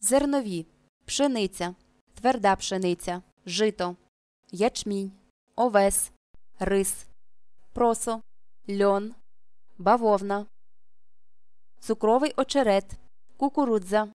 зернові, пшениця, тверда пшениця, жито, ячмінь, овес, рис, просо, льон, бавовна, цукровий очерет, кукурудза,